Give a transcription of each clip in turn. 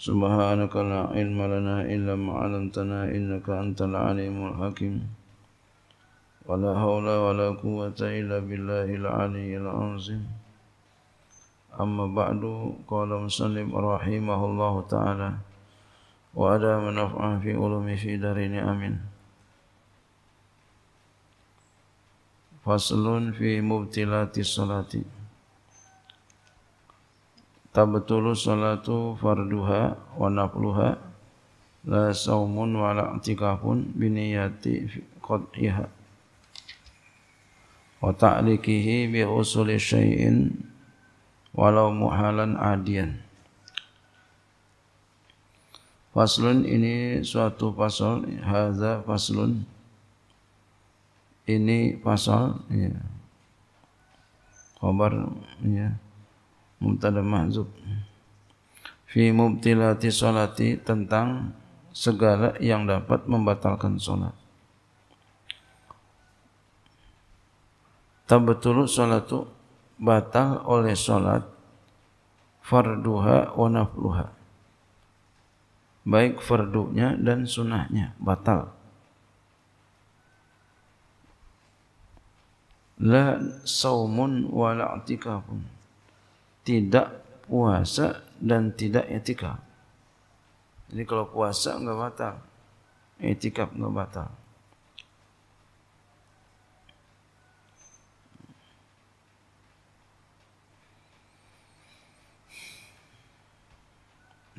سبحانك لا علم لنا إلا ما علمتنا إنك أنت العليم الحكيم ولا حول ولا قوة إلا بالله العلي العظيم أما بعد قال مسلم رحمه الله تعالى وأدام نفع في علوم في دارين آمين فصل في مبتلات الصلاة tabtulu salatu farduha wa nafluha la saumun wa la i'tikafun bi niyyati qad'iha wa ta'likihi bi usuli syai'in walau muhalan adian Faslun ini suatu pasal haza faslun ini pasal ya. khabar ya. Yeah mubtada mahzub fi mubtilati salati tentang segala yang dapat membatalkan salat tabtul itu batal oleh salat farduha wa nafluha baik fardunya dan sunahnya batal la saumun wa la'tikafun tidak puasa dan tidak etika. Jadi kalau puasa enggak batal, etika enggak batal.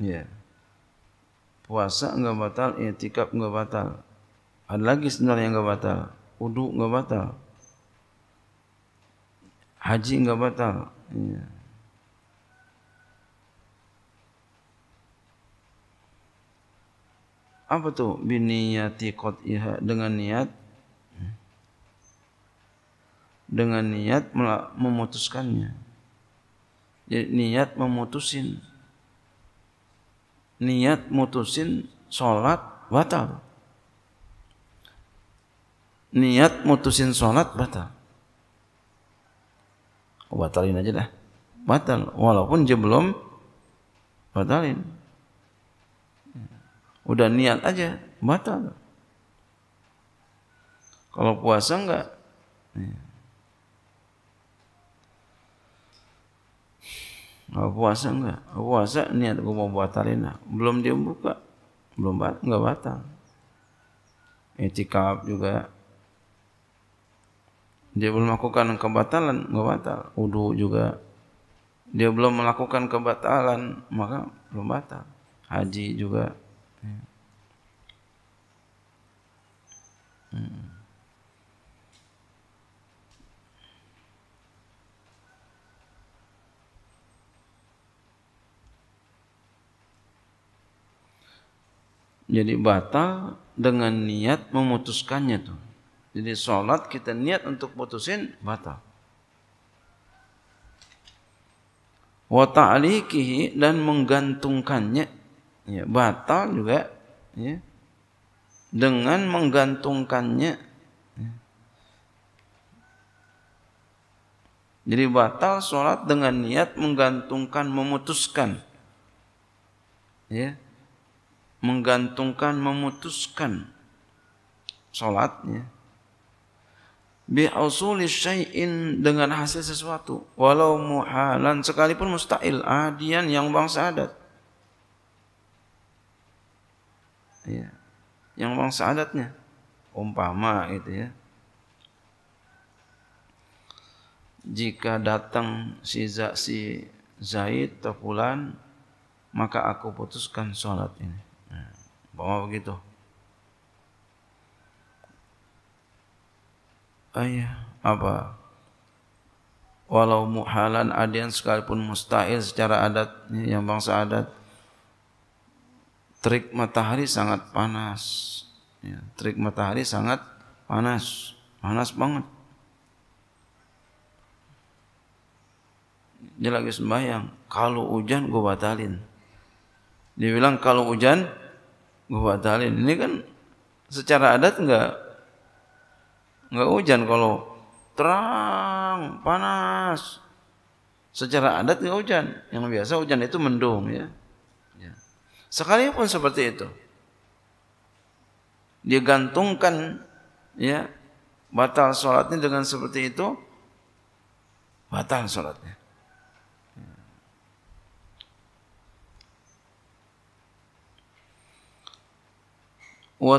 Ya. Yeah. Puasa enggak batal, etika enggak batal. Ada lagi sebenarnya enggak batal. Wudu enggak batal. Haji enggak batal. Yeah. apa tu biniyati qatiha dengan niat dengan niat memutuskannya jadi niat memutusin niat mutusin salat batal niat mutusin salat batal batalin aja dah batal walaupun dia belum batalin Udah niat aja, batal. Kalau puasa enggak. Iya. Kalau puasa enggak. Puasa niat gue mau batalin lah. Belum dia buka. Belum batal enggak batal. etikap juga. Dia belum melakukan kebatalan, enggak batal. Udu juga. Dia belum melakukan kebatalan, maka belum batal. Haji juga Ya. Hmm. Jadi batal dengan niat memutuskannya tuh. Jadi sholat kita niat untuk putusin batal. Wa ta'likihi dan menggantungkannya ya, batal juga ya, dengan menggantungkannya ya. jadi batal sholat dengan niat menggantungkan memutuskan ya menggantungkan memutuskan sholatnya Bi'ausuli syai'in dengan hasil sesuatu walau muhalan sekalipun musta'il adian yang bangsa adat ya, yang memang seadatnya umpama itu ya jika datang si, si Zaid atau Fulan maka aku putuskan sholat ini bawa nah, umpama begitu ayah apa walau muhalan adian sekalipun mustahil secara adat ya, yang bangsa adat terik matahari sangat panas. Ya, terik matahari sangat panas, panas banget. Dia lagi sembahyang, kalau hujan gue batalin. Dia bilang kalau hujan gue batalin. Ini kan secara adat enggak enggak hujan kalau terang panas secara adat nggak hujan yang biasa hujan itu mendung ya Sekalipun seperti itu. Digantungkan ya batal sholatnya dengan seperti itu batal sholatnya. wa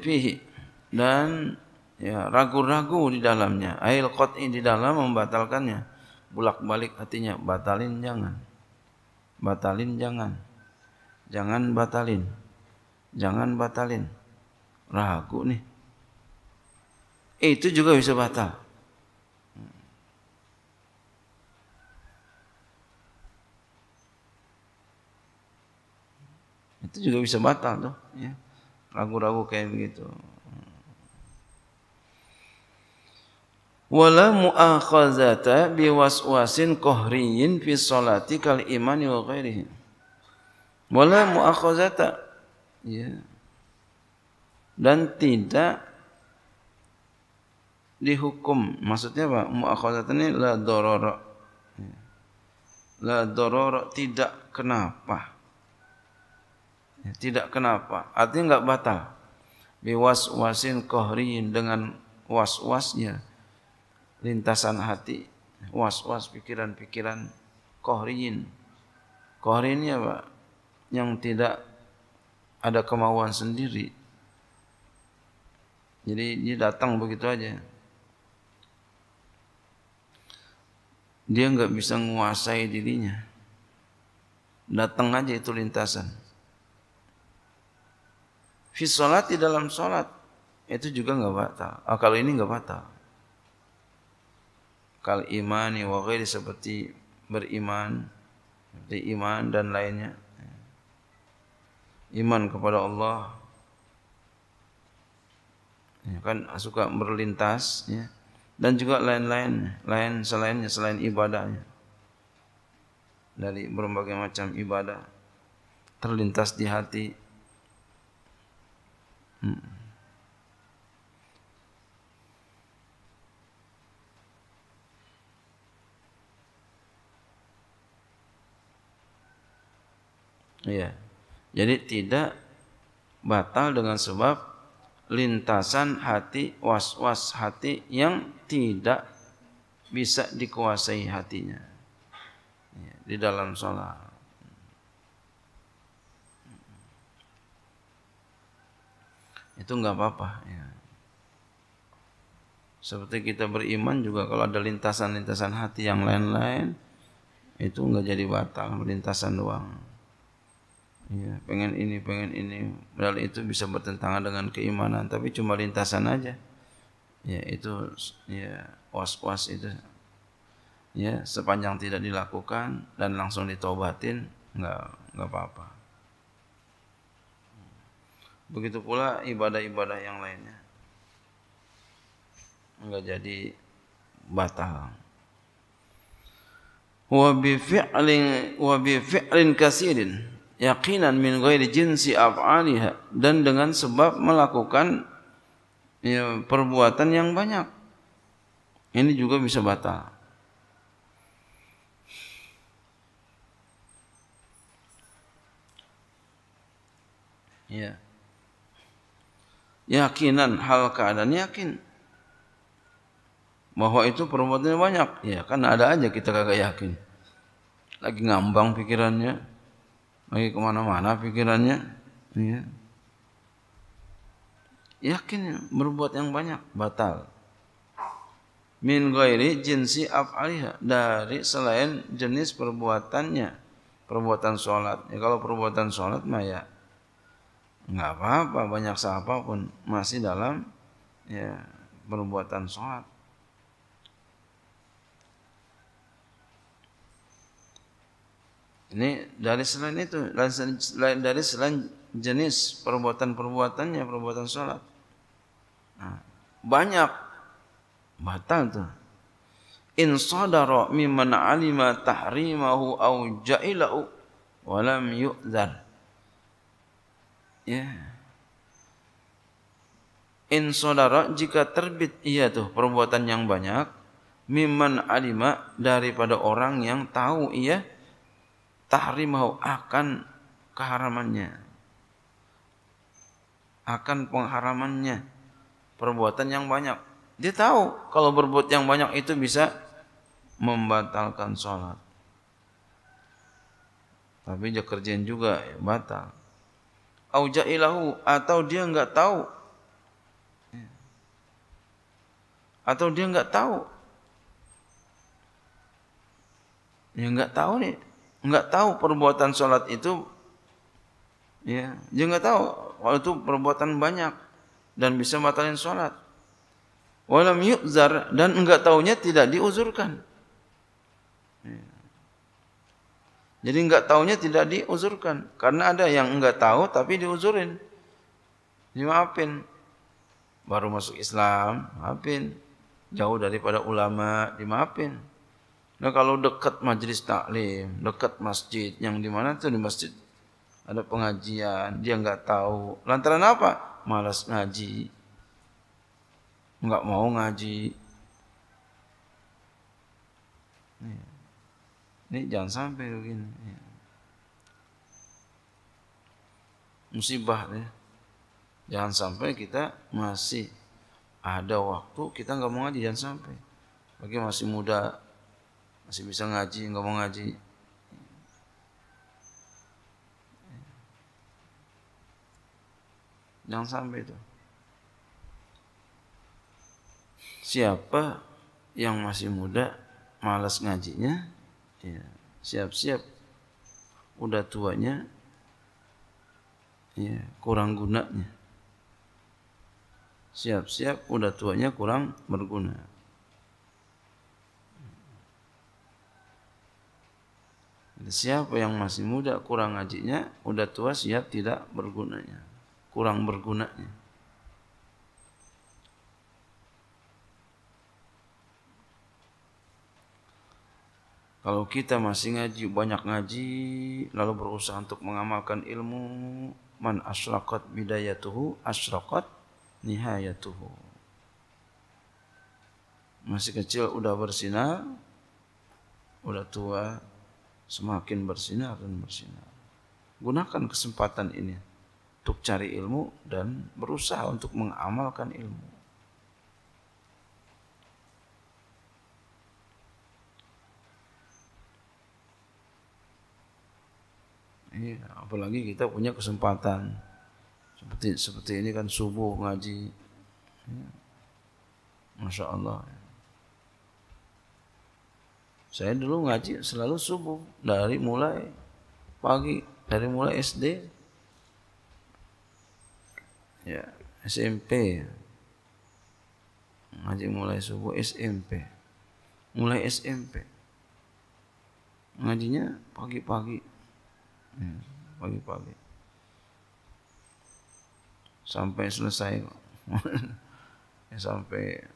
fihi dan ya ragu-ragu di dalamnya ail qat'i di dalam membatalkannya bulak-balik hatinya batalin jangan batalin jangan jangan batalin jangan batalin ragu nih eh, itu juga bisa batal itu juga bisa batal tuh ya ragu-ragu kayak begitu wala mu'akhazata biwaswasin kohriyin fi sholati kal imani wa ghairihi wala muakhazata ya dan tidak dihukum maksudnya apa muakhazata ini la darara ya. la darara tidak kenapa tidak kenapa artinya tidak batal Was wasin kohriin dengan was wasnya lintasan hati was was pikiran pikiran kohriin kohriin ya pak yang tidak ada kemauan sendiri. Jadi dia datang begitu aja. Dia nggak bisa menguasai dirinya. Datang aja itu lintasan. Fi di dalam salat itu juga nggak batal. Oh, kalau ini nggak batal. Kal imani wa ghairi seperti beriman, seperti iman dan lainnya iman kepada Allah ya kan suka berlintas ya dan juga lain-lain lain selainnya selain ibadahnya dari berbagai macam ibadah terlintas di hati hmm. Yeah. Jadi tidak batal dengan sebab lintasan hati was-was hati yang tidak bisa dikuasai hatinya ya, di dalam sholat. Itu enggak apa-apa. Ya. Seperti kita beriman juga kalau ada lintasan-lintasan hati yang lain-lain itu enggak jadi batal lintasan doang ya, pengen ini pengen ini padahal itu bisa bertentangan dengan keimanan tapi cuma lintasan aja ya itu ya was was itu ya sepanjang tidak dilakukan dan langsung ditobatin nggak nggak apa apa begitu pula ibadah-ibadah yang lainnya nggak jadi batal wa bi fi'lin wa bi fi'lin kasirin yaqinan min ghairi jinsi af'aliha dan dengan sebab melakukan ya, perbuatan yang banyak. Ini juga bisa batal. Ya. Yakinan hal keadaan yakin bahwa itu perbuatannya banyak. Ya, kan ada aja kita kagak yakin. Lagi ngambang pikirannya lagi kemana-mana pikirannya ya. yakin berbuat yang banyak batal min ghairi jinsi af'aliha dari selain jenis perbuatannya perbuatan sholat ya kalau perbuatan sholat mah ya nggak apa-apa banyak siapapun masih dalam ya perbuatan sholat Ini dari selain itu, dari selain jenis perbuatan-perbuatannya, perbuatan sholat. Nah, banyak batal tuh. In sadara mimman alima tahrimahu au ja'ilahu walam yu'zar. Ya. In sadara jika terbit iya tuh perbuatan yang banyak mimman alima daripada orang yang tahu iya tahrimahu akan keharamannya akan pengharamannya perbuatan yang banyak dia tahu kalau berbuat yang banyak itu bisa membatalkan sholat tapi dia kerjain juga ya, batal aujailahu atau dia nggak tahu atau dia nggak tahu ya nggak tahu nih nggak tahu perbuatan sholat itu ya dia nggak tahu kalau itu perbuatan banyak dan bisa batalin sholat walam yuzar dan enggak taunya tidak diuzurkan ya. jadi enggak taunya tidak diuzurkan karena ada yang enggak tahu tapi diuzurin dimaafin baru masuk Islam maafin jauh daripada ulama dimaafin Nah kalau dekat majelis taklim, dekat masjid, yang di mana tuh di masjid ada pengajian, dia nggak tahu. Lantaran apa? Malas ngaji, nggak mau ngaji. Iya. Ini jangan sampai begini. Iya. Musibah ya. Jangan sampai kita masih ada waktu kita nggak mau ngaji jangan sampai. Bagi masih muda masih bisa ngaji ngomong ngaji jangan sampai itu siapa yang masih muda malas ngajinya ya siap-siap udah tuanya ya kurang gunanya siap-siap udah tuanya kurang berguna Siapa yang masih muda kurang ngajinya, udah tua siap tidak bergunanya, kurang bergunanya. Kalau kita masih ngaji, banyak ngaji, lalu berusaha untuk mengamalkan ilmu, man asyraqat bidayatuhu asyraqat nihayatuhu. Masih kecil udah bersinar, udah tua semakin bersinar dan bersinar. Gunakan kesempatan ini untuk cari ilmu dan berusaha untuk mengamalkan ilmu. Ya, apalagi kita punya kesempatan seperti seperti ini kan subuh ngaji, ya. masya Allah. Ya. Saya dulu ngaji selalu subuh dari mulai pagi, dari mulai SD ya SMP ngaji mulai subuh SMP mulai SMP ngajinya pagi-pagi ya, pagi-pagi sampai selesai ya, sampai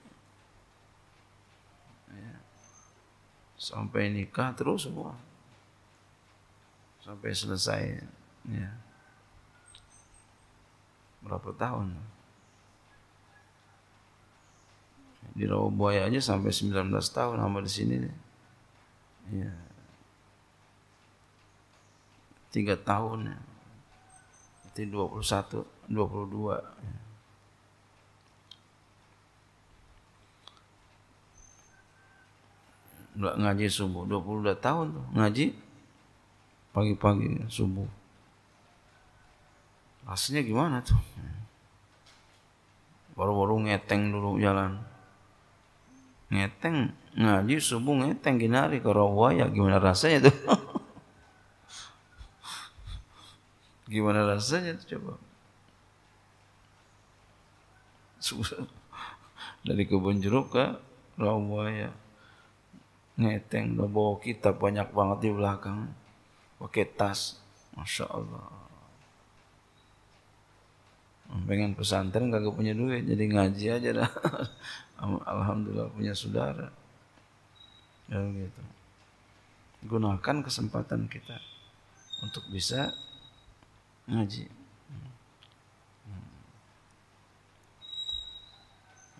sampai nikah terus semua sampai selesai ya berapa tahun di rawa buaya aja sampai 19 tahun sama di sini ya tiga tahun ya. satu, 21 22 ya. nggak ngaji subuh 22 tahun tuh ngaji pagi-pagi subuh rasanya gimana tuh baru-baru ngeteng dulu jalan ngeteng ngaji subuh ngeteng hari ke rawaya gimana rasanya tuh gimana rasanya tuh coba susah dari kebun jeruk ke rawaya Ngeteng udah bawa kitab banyak banget di belakang. Pakai tas. Masya Allah. Pengen pesantren kagak punya duit. Jadi ngaji aja dah. Alhamdulillah punya saudara. Ya gitu. Gunakan kesempatan kita untuk bisa ngaji. Hmm. Hmm.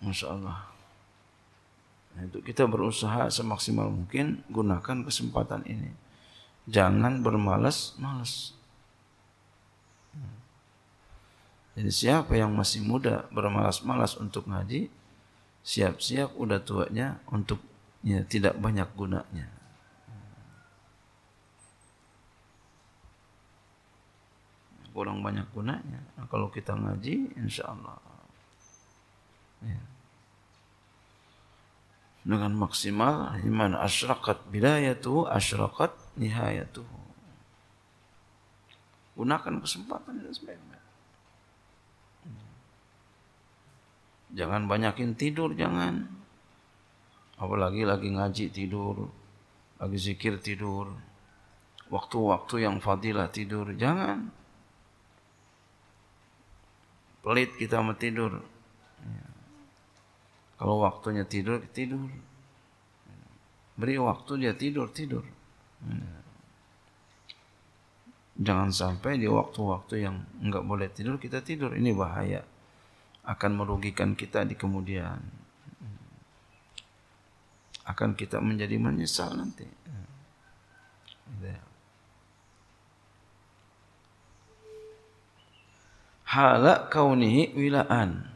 Masya Allah. Nah, itu kita berusaha semaksimal mungkin gunakan kesempatan ini. Jangan bermalas-malas. Jadi siapa yang masih muda bermalas-malas untuk ngaji, siap-siap udah tuanya untuk ya, tidak banyak gunanya. Kurang banyak gunanya. Nah, kalau kita ngaji, insya Allah. Ya dengan maksimal iman asyrakat bidayatuhu asyrakat nihayatuhu gunakan kesempatan itu sebaik jangan banyakin tidur jangan apalagi lagi ngaji tidur lagi zikir tidur waktu-waktu yang fadilah tidur jangan pelit kita mau tidur kalau waktunya tidur, tidur. Beri waktu dia tidur, tidur. Jangan sampai di waktu-waktu yang enggak boleh tidur kita tidur. Ini bahaya. Akan merugikan kita di kemudian. Akan kita menjadi menyesal nanti. Halak kaunihi wilaan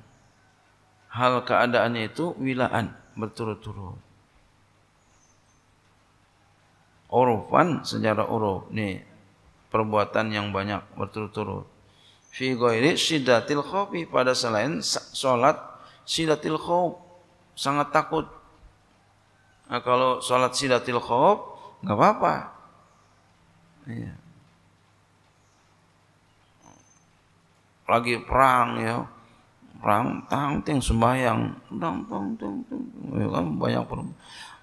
hal keadaannya itu wilaan berturut-turut. Orofan secara orof nih perbuatan yang banyak berturut-turut. Fi ghairi sidatil khawfi pada selain salat sidatil khawf sangat takut. Nah, kalau salat sidatil khawf nggak apa-apa. Iya. Lagi perang ya, rang tang ting sembahyang tang tang tang tang ya kan banyak per,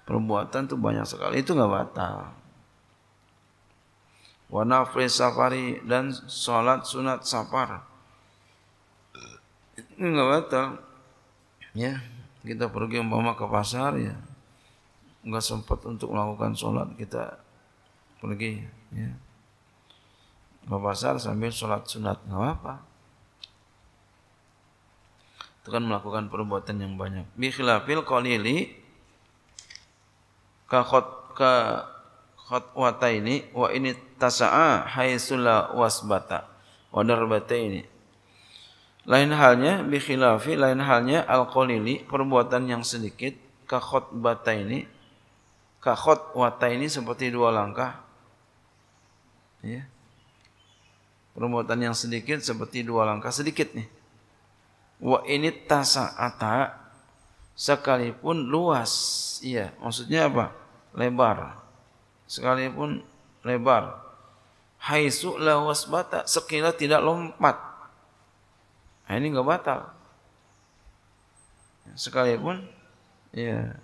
perbuatan tuh banyak sekali itu nggak batal wanafri safari dan sholat sunat safar ini nggak batal ya kita pergi umpama ke pasar ya nggak sempat untuk melakukan sholat kita pergi ya ke pasar sambil sholat sunat nggak apa-apa itu kan melakukan perbuatan yang banyak bikhilafil qalili ka khot ka ini, wa ini tasa'a haisula wasbata wa ini. lain halnya bikhilafi lain halnya al qalili perbuatan yang sedikit ka khotbataini ka ini seperti dua langkah ya perbuatan yang sedikit seperti dua langkah sedikit nih wa ini tasa'ata sekalipun luas iya maksudnya apa lebar sekalipun lebar haisu was bata sekila tidak lompat nah, ini enggak batal ya, sekalipun iya.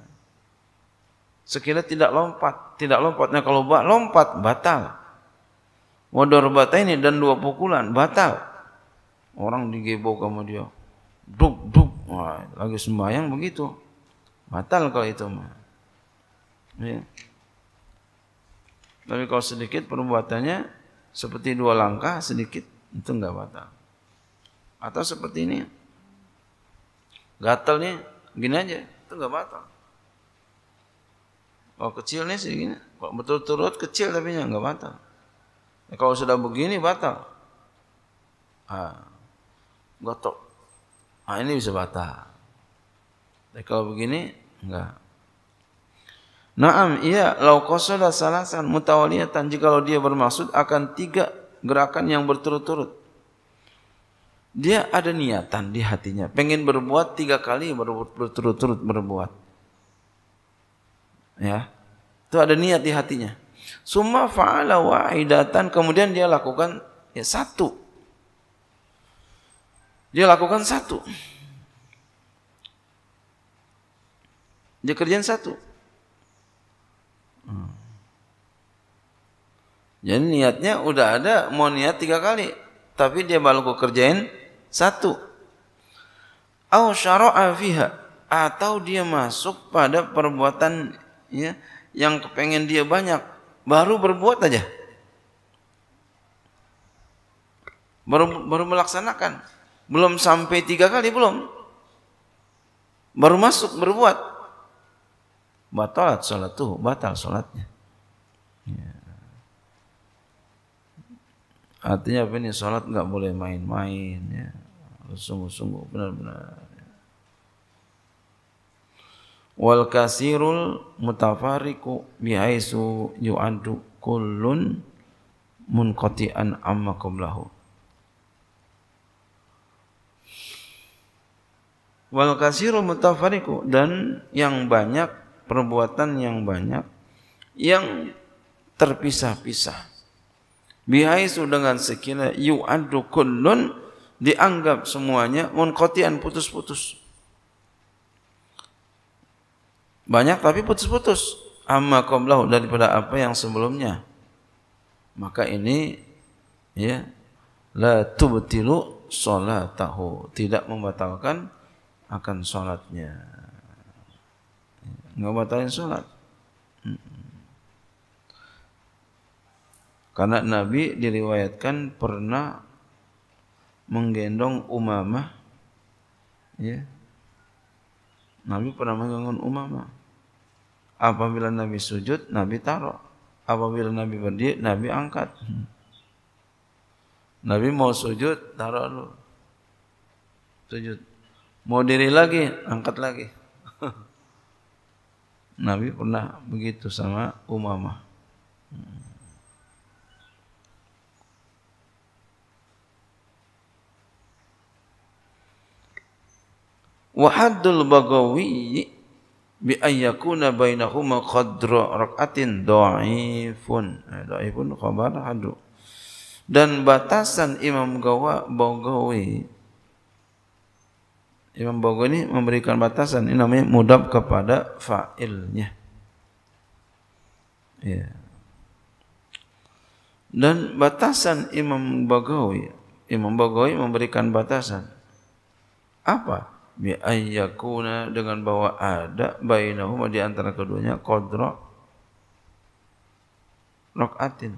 Sekila tidak lompat tidak lompatnya kalau bak lompat batal wadur bata ini dan dua pukulan batal orang digebok sama dia Buk, buk. Wah, lagi sembahyang begitu. Batal kalau itu mah. Ya. Tapi kalau sedikit perbuatannya seperti dua langkah sedikit itu enggak batal. Atau seperti ini. gatal nih gini aja, itu enggak batal. Kalau kecil nih segini, kalau betul turut kecil tapi enggak batal. Ya, kalau sudah begini batal. Ah, gotok ah ini bisa batal. Tapi eh, kalau begini enggak. Naam, iya, lau qasada salasan mutawaliyatan kalau dia bermaksud akan tiga gerakan yang berturut-turut. Dia ada niatan di hatinya, pengen berbuat tiga kali berturut-turut berbuat. Ya. Itu ada niat di hatinya. Summa fa'ala wa'idatan kemudian dia lakukan ya satu dia lakukan satu. Dia kerjain satu. Jadi niatnya udah ada, mau niat tiga kali. Tapi dia baru kerjain satu. Au syara'a fiha. Atau dia masuk pada perbuatan ya, yang kepengen dia banyak. Baru berbuat aja. Baru, baru melaksanakan. Belum sampai tiga kali, belum. Baru masuk, berbuat. Batalat sholat tuh, batal sholatnya. Ya. Artinya apa ini sholat nggak boleh main-main ya. Sungguh-sungguh benar-benar. Ya. Wal kasirul mutafariku bihaisu yu'adu kullun munqati'an amma qablahu. wal kasiru mutafariku dan yang banyak perbuatan yang banyak yang terpisah-pisah bihaisu dengan sekiranya yu'addu kullun dianggap semuanya munqati'an putus-putus banyak tapi putus-putus amma qablahu daripada apa yang sebelumnya maka ini ya la tubtilu salatahu tidak membatalkan akan sholatnya. Nggak batalin sholat. Karena Nabi diriwayatkan pernah menggendong Umamah. Ya. Nabi pernah menggendong Umamah. Apabila Nabi sujud, Nabi taruh. Apabila Nabi berdiri, Nabi angkat. Nabi mau sujud, taruh dulu. Sujud. Mau diri lagi, angkat lagi. Nabi pernah begitu sama Umamah. Wahadul bagawi bi ayyakuna bainahuma qadra rak'atin dha'ifun. Eh, dha'ifun khabar hadu. Dan batasan Imam Gawa bagawi. Imam Bogor ini memberikan batasan ini namanya mudab kepada fa'ilnya. Ya. Dan batasan Imam Bagawi, Imam Bagawi memberikan batasan apa? Bi ayyakuna dengan bawa ada bainahuma di antara keduanya qadra rakaatin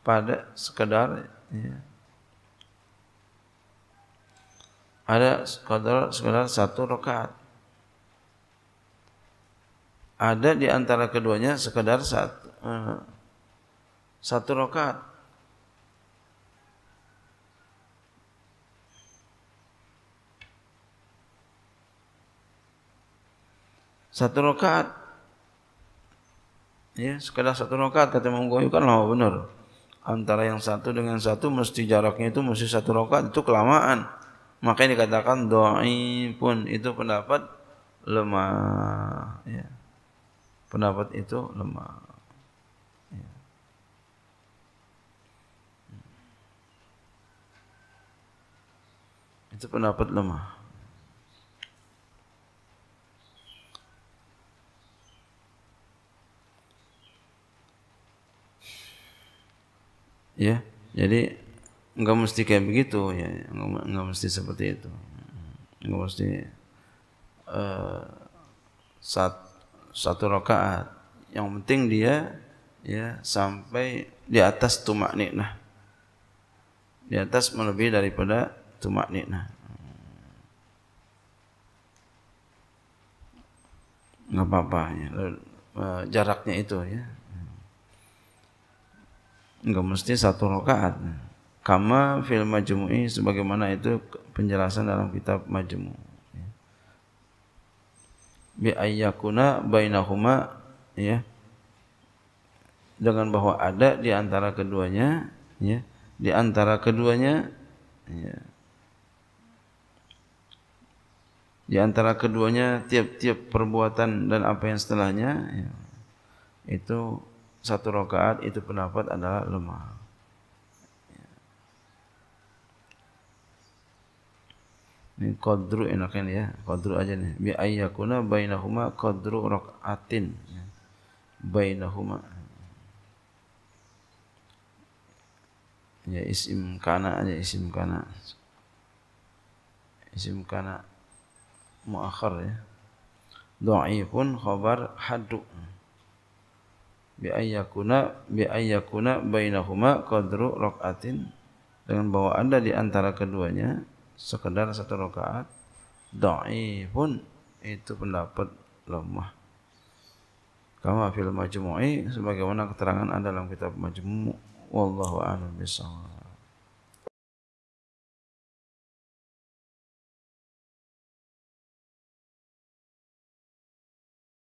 pada sekadar. ya, ada sekadar sekadar satu rakaat. Ada di antara keduanya sekadar satu uh, eh, satu rakaat. Satu rakaat. Ya, sekadar satu rakaat kata Imam Ghazali kan lama benar. Antara yang satu dengan satu mesti jaraknya itu mesti satu rakaat itu kelamaan makanya dikatakan pun itu pendapat lemah ya. pendapat itu lemah ya. itu pendapat lemah ya jadi nggak mesti kayak begitu ya nggak, mesti seperti itu nggak mesti uh, sat, satu rakaat yang penting dia ya sampai di atas tumak niknah di atas melebihi daripada tumak niknah nggak apa-apa ya. Eh, jaraknya itu ya nggak mesti satu rakaat kama fil majmu'i sebagaimana itu penjelasan dalam kitab majmu bi ayyakuna bainahuma ya dengan bahwa ada di antara keduanya ya di antara keduanya ya di antara keduanya tiap-tiap perbuatan dan apa yang setelahnya ya, itu satu rakaat itu pendapat adalah lemah Ini qadru enaknya ya, qadru aja nih. Bi ayyakuna bainahuma qadru rokatin, ya. Bainahuma. Ya isim kana aja isim kana. Isim kana muakhir ya. Dhaifun khabar haduk. Bi ayyakuna bi ayyakuna bainahuma qadru raka'atin dengan bahwa ada di antara keduanya sekedar satu rakaat doa pun itu pendapat lemah kama fil majmu'i sebagaimana keterangan ada dalam kitab majmu' wallahu a'lam bissawab